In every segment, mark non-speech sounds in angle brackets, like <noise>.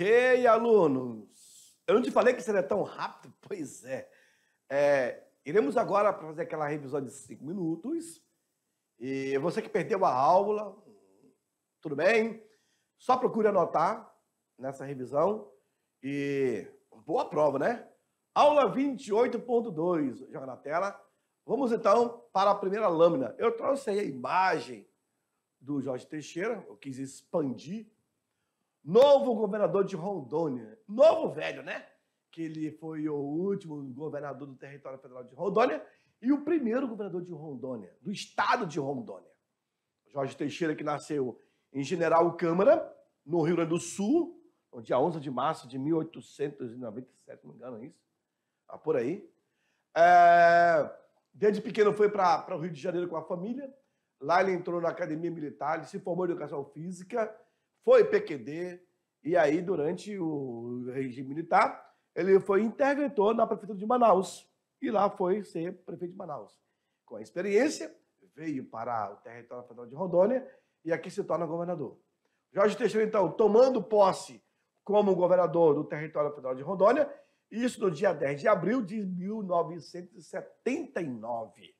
Ok, alunos. Eu não te falei que seria tão rápido? <laughs> Pois é. é iremos agora fazer aquela revisão de cinco minutos. E você que perdeu a aula, tudo bem? Só procure anotar nessa revisão. E boa prova, né? Aula 28.2, joga na tela. Vamos então para a primeira lâmina. Eu trouxe aí a imagem do Jorge Teixeira, eu quis expandir novo governador de Rondônia. Novo velho, né? Que ele foi o último governador do território federal de Rondônia e o primeiro governador de Rondônia, do estado de Rondônia. Jorge Teixeira, que nasceu em General Câmara, no Rio Grande do Sul, no dia 11 de março de 1897, não me engano, é isso? Ah, por aí. É... Desde pequeno foi para o Rio de Janeiro com a família. Lá ele entrou na academia militar, ele se formou em educação física foi PQD, e aí durante o regime militar, ele foi interventor na prefeitura de Manaus, e lá foi ser prefeito de Manaus. Com a experiência, veio para o território federal de Rondônia, e aqui se torna governador. Jorge Teixeira, então, tomando posse como governador do território federal de Rondônia, isso no dia 10 de abril de 1979.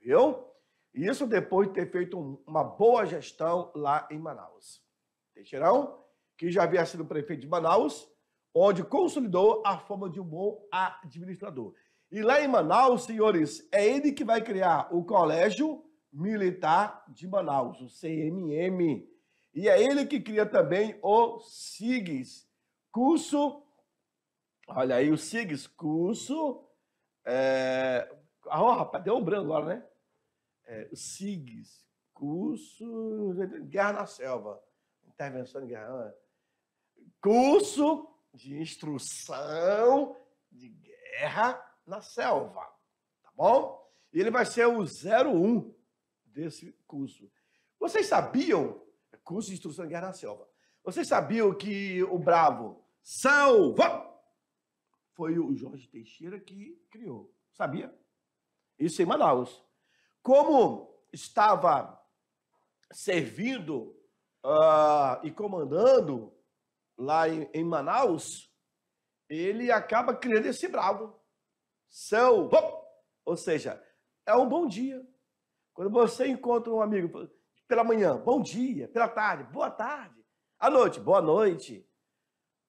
Viu? Isso depois de ter feito uma boa gestão lá em Manaus. Teixeirão, que já havia sido prefeito de Manaus, onde consolidou a forma de um bom administrador. E lá em Manaus, senhores, é ele que vai criar o Colégio Militar de Manaus, o CMM. E é ele que cria também o SIGS, curso. Olha aí, o SIGS, curso. É... Oh, rapaz, deu um branco agora, né? É, SIGS, curso Guerra na Selva intervenção de guerra. Né? Curso de instrução de guerra na selva, tá bom? E ele vai ser o 01 desse curso. Vocês sabiam, é curso de instrução de guerra na selva, vocês sabiam que o bravo Salva foi o Jorge Teixeira que criou, sabia? Isso em Manaus. Como estava servindo uh, e comandando lá em, em, Manaus, ele acaba criando esse bravo. selva, bom, ou seja, é um bom dia. Quando você encontra um amigo pela manhã, bom dia, pela tarde, boa tarde, à noite, boa noite.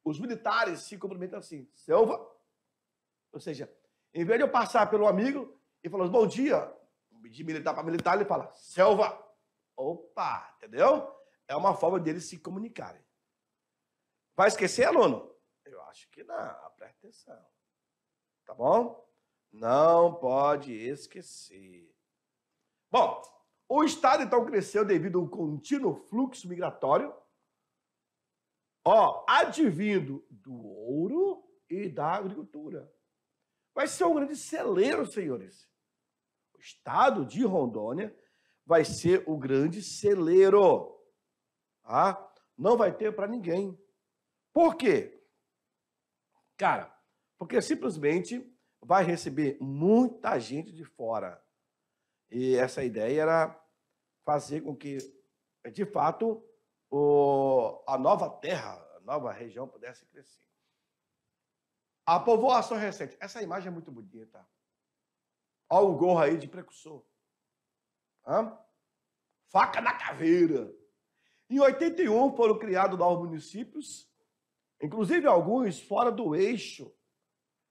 Os militares se cumprimentam assim, selva. Ou seja, em vez de eu passar pelo amigo e falar bom dia, de militar para militar, ele fala selva. Opa, entendeu? É uma forma deles se comunicarem. Vai esquecer, aluno? Eu acho que não, presta atenção. Tá bom? Não pode esquecer. Bom, o Estado então cresceu devido ao contínuo fluxo migratório, ó, advindo do ouro e da agricultura. Vai ser um grande celeiro, senhores. O Estado de Rondônia vai ser o grande celeiro Tá? Não vai ter para ninguém. Por quê? Cara, porque simplesmente vai receber muita gente de fora. E essa ideia era fazer com que, de fato, o, a nova terra, a nova região pudesse crescer. A povoação recente. Essa imagem é muito bonita. Olha o gorro aí de precursor. Hã? Faca na caveira. Em 81 foram criados novos municípios, inclusive alguns fora do eixo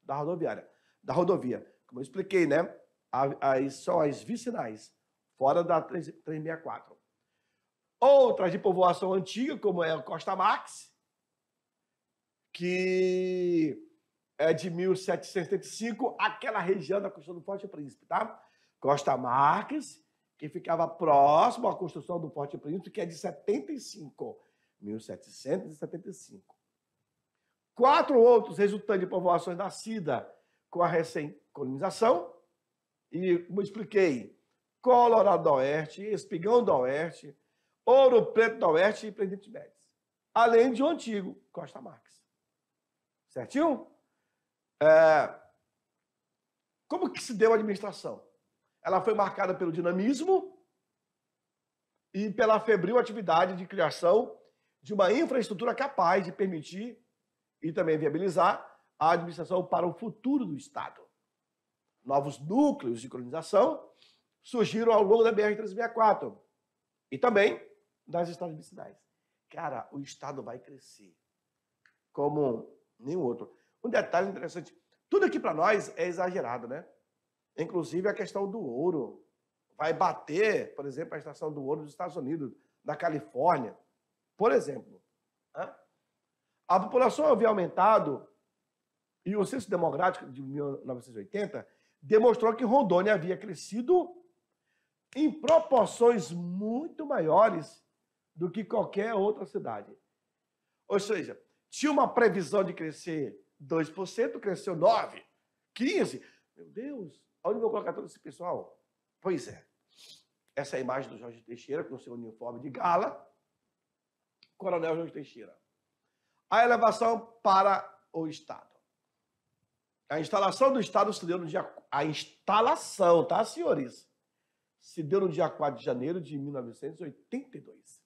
da rodoviária, da rodovia. Como eu expliquei, né? As, são as vicinais, fora da 364. Outras de povoação antiga, como é Costa Max, que é de 1775, aquela região da Costa do Forte Príncipe, tá? Costa Marques, que ficava próximo à construção do Forte Príncipe, que é de 75, 1775. Quatro outros resultantes de povoações nascidas com a recém-colonização, e como expliquei, Colorado do Oeste, Espigão do Oeste, Ouro Preto do Oeste e Presidente Médici. Além de um antigo Costa Marques. Certinho? É... Como que se deu a administração? ela foi marcada pelo dinamismo e pela febril atividade de criação de uma infraestrutura capaz de permitir e também viabilizar a administração para o futuro do Estado. Novos núcleos de colonização surgiram ao longo da BR-364 e também das estradas cidades. Cara, o Estado vai crescer como nenhum outro. Um detalhe interessante, tudo aqui para nós é exagerado, né? Inclusive a questão do ouro. Vai bater, por exemplo, a estação do ouro dos Estados Unidos, da Califórnia, por exemplo. Né? A população havia aumentado e o censo demográfico de 1980 demonstrou que Rondônia havia crescido em proporções muito maiores do que qualquer outra cidade. Ou seja, tinha uma previsão de crescer 2%, cresceu 9%, 15%. Meu Deus, Onde vou colocar todo esse pessoal? Pois é. Essa é a imagem do Jorge Teixeira com seu uniforme de gala. Coronel Jorge Teixeira. A elevação para o Estado. A instalação do Estado se deu no dia. A instalação, tá, senhores? Se deu no dia 4 de janeiro de 1982.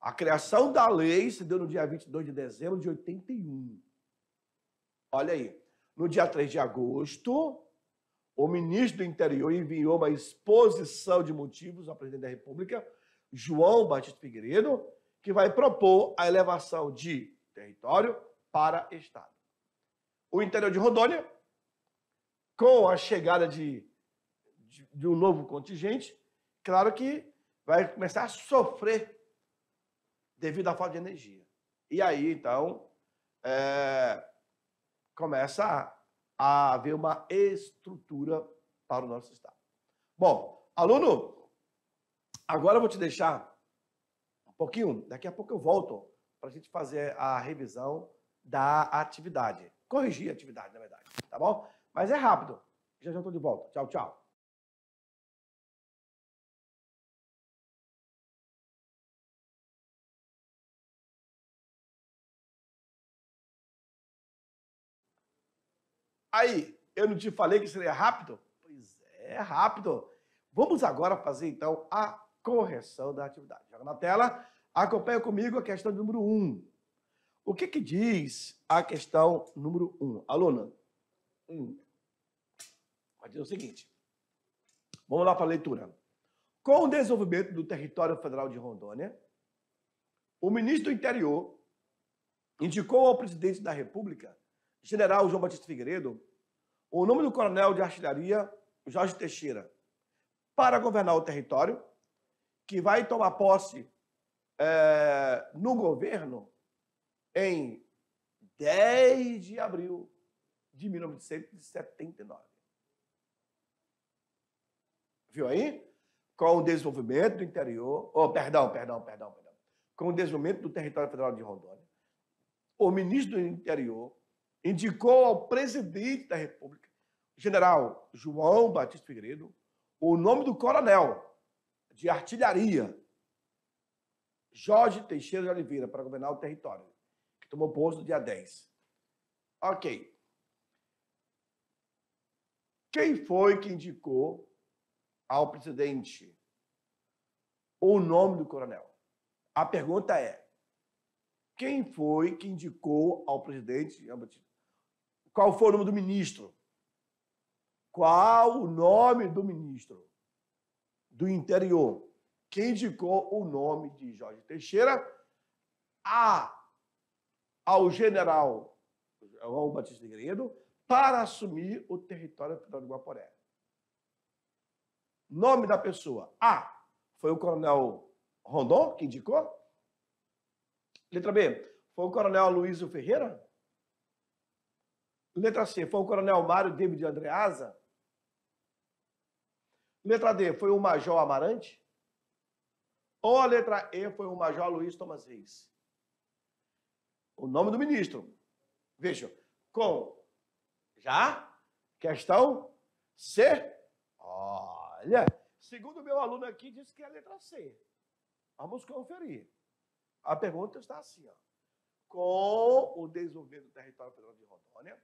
A criação da lei se deu no dia 22 de dezembro de 81. Olha aí. No dia 3 de agosto, o ministro do Interior enviou uma exposição de motivos ao presidente da República, João Batista Figueiredo, que vai propor a elevação de território para Estado. O interior de Rondônia, com a chegada de, de, de um novo contingente, claro que vai começar a sofrer devido à falta de energia. E aí, então, é, começa a a haver uma estrutura para o nosso Estado. Bom, aluno, agora eu vou te deixar um pouquinho, daqui a pouco eu volto para a gente fazer a revisão da atividade. Corrigir a atividade, na verdade, tá bom? Mas é rápido. Já já estou de volta. Tchau, tchau. Aí, eu não te falei que seria rápido? Pois é, rápido. Vamos agora fazer, então, a correção da atividade. Joga na tela. Acompanha comigo a questão número 1. Um. O que, que diz a questão número 1? Um? Aluna, 1. Um. Vai dizer o seguinte. Vamos lá para a leitura. Com o desenvolvimento do território federal de Rondônia, o ministro do interior indicou ao presidente da república general João Batista Figueiredo o nome do coronel de artilharia Jorge Teixeira para governar o território, que vai tomar posse é, no governo em 10 de abril de 1979. Viu aí? Com o desenvolvimento do interior, oh, perdão, perdão, perdão, perdão, com o desenvolvimento do território federal de Rondônia, o ministro do interior indicou ao presidente da República, general João Batista Figueiredo, o nome do coronel de artilharia, Jorge Teixeira de Oliveira, para governar o território, que tomou posto no dia 10. Ok. Quem foi que indicou ao presidente o nome do coronel? A pergunta é: quem foi que indicou ao presidente qual foi o nome do ministro? Qual o nome do ministro do interior que indicou o nome de Jorge Teixeira a, ao general João Batista Negredo para assumir o território do Guaporé? Nome da pessoa. A. Foi o coronel Rondon que indicou. Letra B. Foi o coronel Luísio Ferreira? Letra C, foi o coronel Mário David de Andreasa? Letra D, foi o major Amarante? Ou a letra E foi o major Luiz Thomas Reis? O nome do ministro. Veja, com já questão C. Olha, segundo meu aluno aqui, disse que é a letra C. Vamos conferir. A pergunta está assim, ó. Com o desenvolvimento do território federal de Rondônia,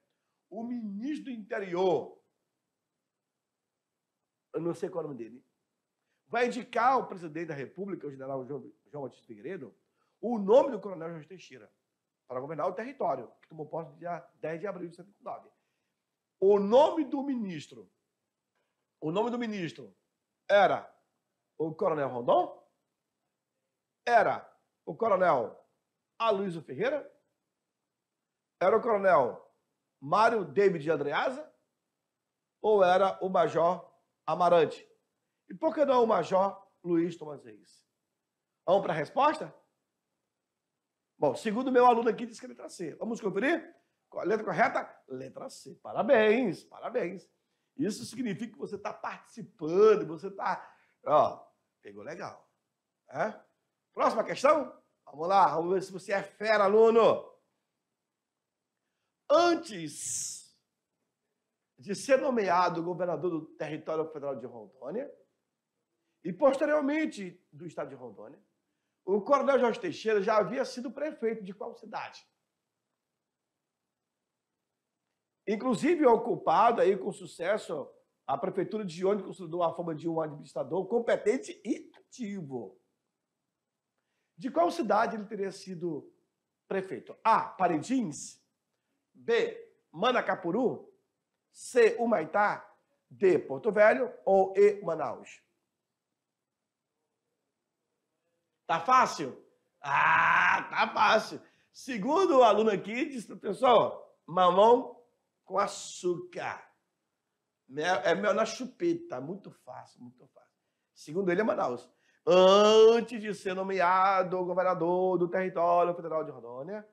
o ministro do interior, eu não sei qual é o nome dele, vai indicar ao presidente da República, o general João, Batista Figueiredo, o nome do coronel Jorge Teixeira para governar o território, que tomou posse dia 10 de abril de 79. O nome do ministro, o nome do ministro era o coronel Rondon, era o coronel Aloysio Ferreira, era o coronel Mário David de Andreasa ou era o Major Amarante? E por que não é o Major Luiz Tomás Reis? Vamos para a resposta? Bom, segundo meu aluno aqui, disse que é letra C. Vamos conferir? Letra correta? Letra C. Parabéns, parabéns. Isso significa que você está participando, você está. Ó, pegou legal. É? Próxima questão? Vamos lá, vamos ver se você é fera, aluno antes de ser nomeado governador do território federal de Rondônia e posteriormente do estado de Rondônia, o coronel Jorge Teixeira já havia sido prefeito de qual cidade? Inclusive ocupado aí com sucesso a prefeitura de onde construiu a forma de um administrador competente e ativo. De qual cidade ele teria sido prefeito? A. Paredins. B, Manacapuru. C, Humaitá. D, Porto Velho. Ou E, Manaus. Tá fácil? Ah, tá fácil. Segundo o aluno aqui, disse o pessoal, mamão com açúcar. É, é mel na chupeta, muito fácil, muito fácil. Segundo ele, é Manaus. Antes de ser nomeado governador do território federal de Rondônia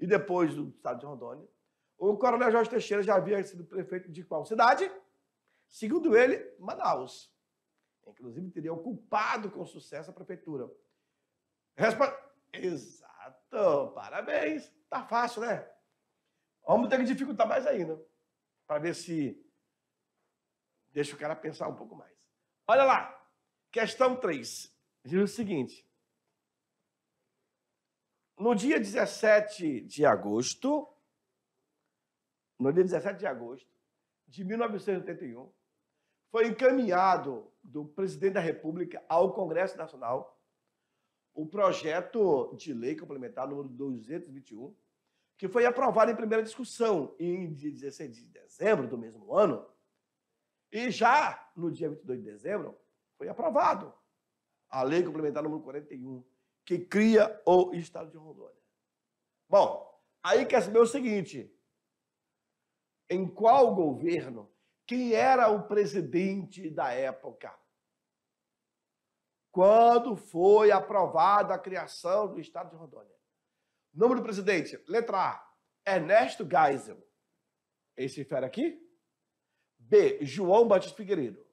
e depois do estado de Rondônia, o coronel Jorge Teixeira já havia sido prefeito de qual cidade? Segundo ele, Manaus. Inclusive, teria ocupado com sucesso a prefeitura. Responde. Exato, parabéns. Tá fácil, né? Vamos ter que dificultar mais ainda. Para ver se deixa o cara pensar um pouco mais. Olha lá, questão 3. Diz o seguinte. No dia 17 de agosto, no dia 17 de agosto de 1981, foi encaminhado do presidente da República ao Congresso Nacional o projeto de lei complementar número 221, que foi aprovado em primeira discussão em 16 de dezembro do mesmo ano, e já no dia 22 de dezembro foi aprovado a lei complementar número 41, que cria o Estado de Rondônia. Bom, aí quer saber o seguinte, em qual governo, quem era o presidente da época. Quando foi aprovada a criação do Estado de Rondônia? Nome do presidente, letra A, Ernesto Geisel. Esse fera aqui? B, João Batista Figueiredo.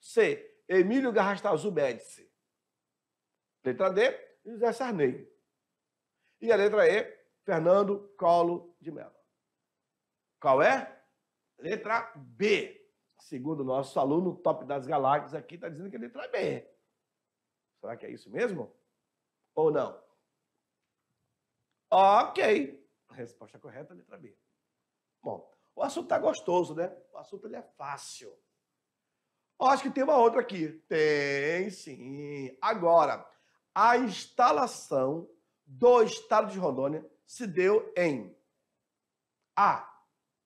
C, Emílio Garrastazu Médici. Letra D, José Sarney. E a letra E, Fernando Colo de Mello. Qual é? Letra B. Segundo o nosso aluno, top das galáxias aqui, está dizendo que é letra B. Será que é isso mesmo? Ou não? Ok. resposta correta letra B. Bom, o assunto está gostoso, né? O assunto ele é fácil. Eu acho que tem uma outra aqui. Tem sim. Agora, a instalação do Estado de Rondônia se deu em A.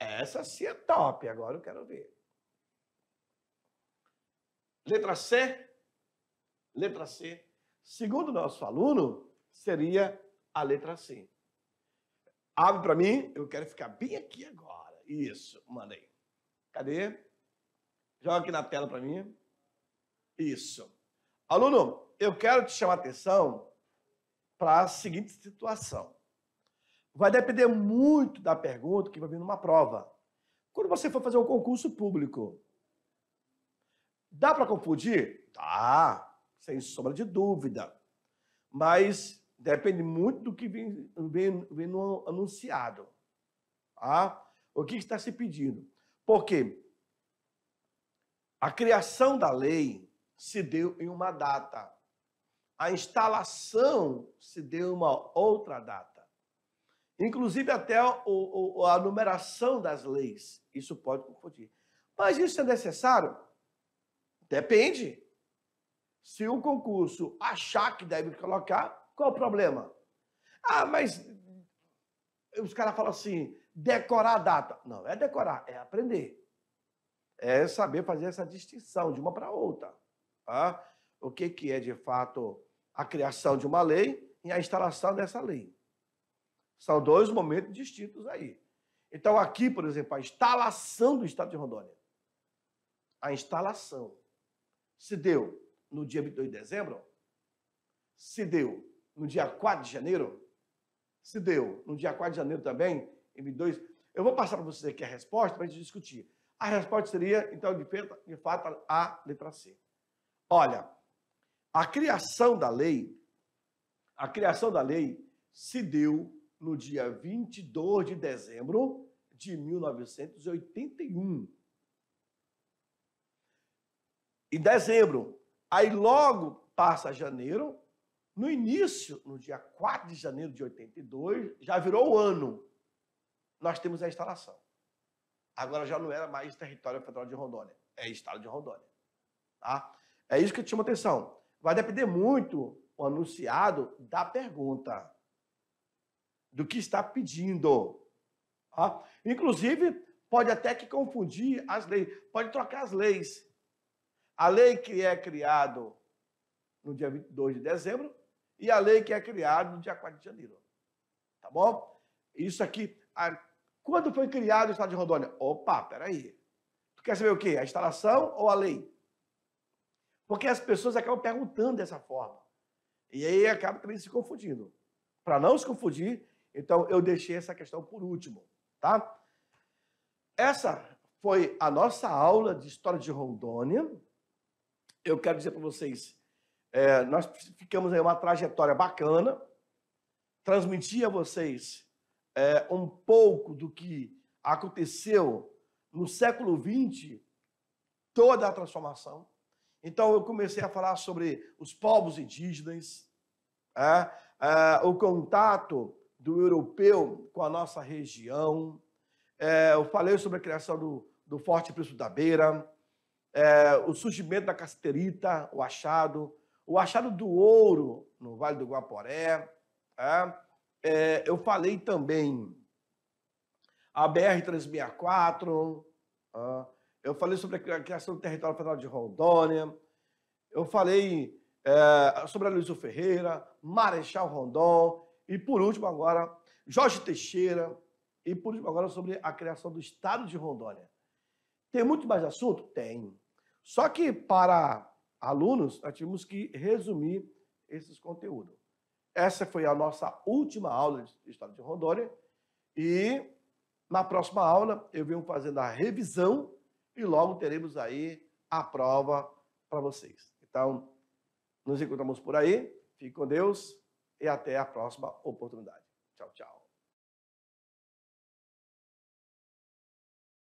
Essa sim é top, agora eu quero ver. Letra C. Letra C. Segundo nosso aluno, seria a letra C. Abre para mim, eu quero ficar bem aqui agora. Isso, mandei. Cadê? Joga aqui na tela para mim. Isso. Aluno, eu quero te chamar atenção para a seguinte situação. Vai depender muito da pergunta que vai vir numa prova. Quando você for fazer um concurso público, dá para confundir? Tá, sem sombra de dúvida. Mas depende muito do que vem, vem, vem no anunciado. Tá? O que está se pedindo? Porque a criação da lei se deu em uma data. A instalação se deu em uma outra data. Inclusive até o, o, a numeração das leis. Isso pode confundir. Mas isso é necessário? Depende. Se o concurso achar que deve colocar, qual o problema? Ah, mas os caras falam assim, decorar a data. Não, é decorar, é aprender. É saber fazer essa distinção de uma para outra. Tá? O que, que é, de fato, a criação de uma lei e a instalação dessa lei. São dois momentos distintos aí. Então, aqui, por exemplo, a instalação do Estado de Rondônia. A instalação se deu no dia 22 de dezembro, se deu no dia 4 de janeiro, se deu no dia 4 de janeiro também, em 22. Eu vou passar para vocês aqui a resposta para a gente discutir. A resposta seria, então, de fato, a letra C. Olha, a criação da lei, a criação da lei se deu no dia 22 de dezembro de 1981. Em dezembro. Aí logo passa janeiro. No início, no dia 4 de janeiro de 82, já virou o ano. Nós temos a instalação. Agora já não era é mais território federal de Rondônia. É estado de Rondônia. Tá? É isso que eu chamo atenção. Vai depender muito o anunciado da pergunta do que está pedindo. Tá? inclusive, pode até que confundir as leis, pode trocar as leis. A lei que é criada no dia 22 de dezembro e a lei que é criada no dia 4 de janeiro. Tá bom? Isso aqui, a... quando foi criado o Estado de Rondônia? Opa, peraí. Tu quer saber o quê? A instalação ou a lei? Porque as pessoas acabam perguntando dessa forma. E aí acaba também se confundindo. Para não se confundir, então, eu deixei essa questão por último, tá? Essa foi a nossa aula de História de Rondônia. Eu quero dizer para vocês, é, nós ficamos aí uma trajetória bacana, transmitir a vocês é, um pouco do que aconteceu no século XX, toda a transformação. Então, eu comecei a falar sobre os povos indígenas, é, é o contato do europeu com a nossa região. É, eu falei sobre a criação do, do Forte Príncipe da Beira, é, o surgimento da casterita, o achado, o achado do ouro no Vale do Guaporé. Tá? É, eu falei também a BR-364, tá? eu falei sobre a criação do território federal de Rondônia, eu falei é, sobre a Luiz Ferreira, Marechal Rondon, e por último, agora, Jorge Teixeira. E por último, agora, sobre a criação do Estado de Rondônia. Tem muito mais assunto? Tem. Só que para alunos, nós tivemos que resumir esses conteúdos. Essa foi a nossa última aula de Estado de Rondônia. E na próxima aula, eu venho fazendo a revisão e logo teremos aí a prova para vocês. Então, nos encontramos por aí. Fique com Deus e até a próxima oportunidade. Tchau, tchau.